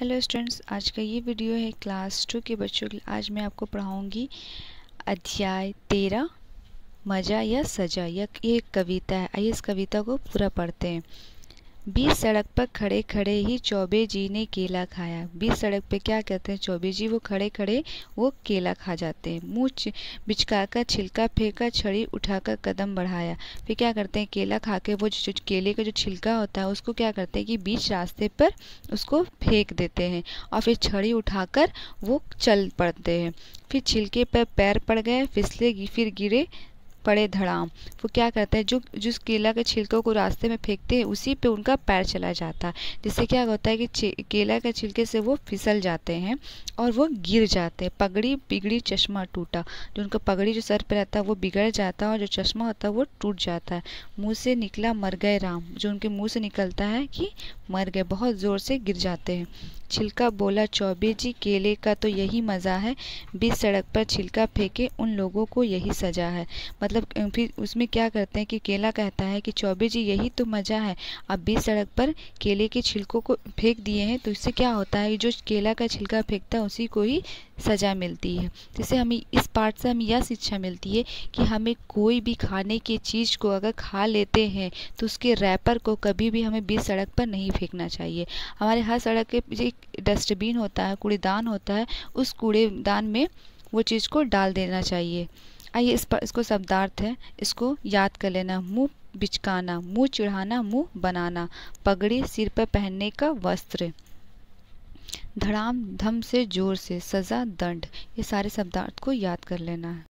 hello students आज का ये वीडियो है क्लास टू के बच्चों के लिए आज मैं आपको पढ़ाऊँगी अध्याय तेरह मज़ा या सजा या ये कविता है आइए इस कविता को पूरा पढ़ते हैं बीच सड़क पर खड़े खड़े ही चौबे जी ने केला खाया बीच सड़क पे क्या कहते हैं चौबे जी वो खड़े खड़े वो केला खा जाते हैं मुँह बिचकाकर छिलका फेंका छड़ी उठाकर कदम बढ़ाया फिर क्या करते हैं केला खा के वो जो केले का जो छिलका होता है उसको क्या करते हैं कि बीच रास्ते पर उसको फेंक देते हैं और फिर छड़ी उठाकर वो चल पड़ते हैं फिर छिलके पर पैर पड़ गए फिसले फिर गिरे पड़े धड़ाम वो क्या करता है जो जिस केला के छिलकों को रास्ते में फेंकते हैं उसी पे उनका पैर चला जाता है जिससे क्या होता है कि केला के छिलके से वो फिसल जाते हैं और वो गिर जाते हैं पगड़ी बिगड़ी चश्मा टूटा जो उनका पगड़ी जो सर पर रहता है वो बिगड़ जाता है और जो चश्मा होता है वो टूट जाता है मुँह से निकला मर गए राम जो उनके मुँह से निकलता है कि मर गए बहुत ज़ोर से गिर जाते हैं छिलका बोला चौबे जी केले का तो यही मज़ा है बीस सड़क पर छिलका फेंके उन लोगों को यही सजा है मतलब मतलब फिर उसमें क्या करते हैं कि केला कहता है कि चौबे जी यही तो मज़ा है अब भी सड़क पर केले के छिलकों को फेंक दिए हैं तो इससे क्या होता है जो केला का छिलका फेंकता है उसी को ही सज़ा मिलती है जिससे हमें इस पार्ट से हमें यह शिक्षा मिलती है कि हमें कोई भी खाने की चीज़ को अगर खा लेते हैं तो उसके रैपर को कभी भी हमें बीच सड़क पर नहीं फेंकना चाहिए हमारे हर सड़क के एक डस्टबिन होता है कूड़ेदान होता है उस कूड़ेदान में वो चीज़ को डाल देना चाहिए आइए इस पर इसको शब्दार्थ है इसको याद कर लेना मुंह बिचकाना मुंह चुढ़ाना मुंह बनाना पगड़ी सिर पर पहनने का वस्त्र धड़ाम धम से जोर से सज़ा दंड ये सारे शब्दार्थ को याद कर लेना है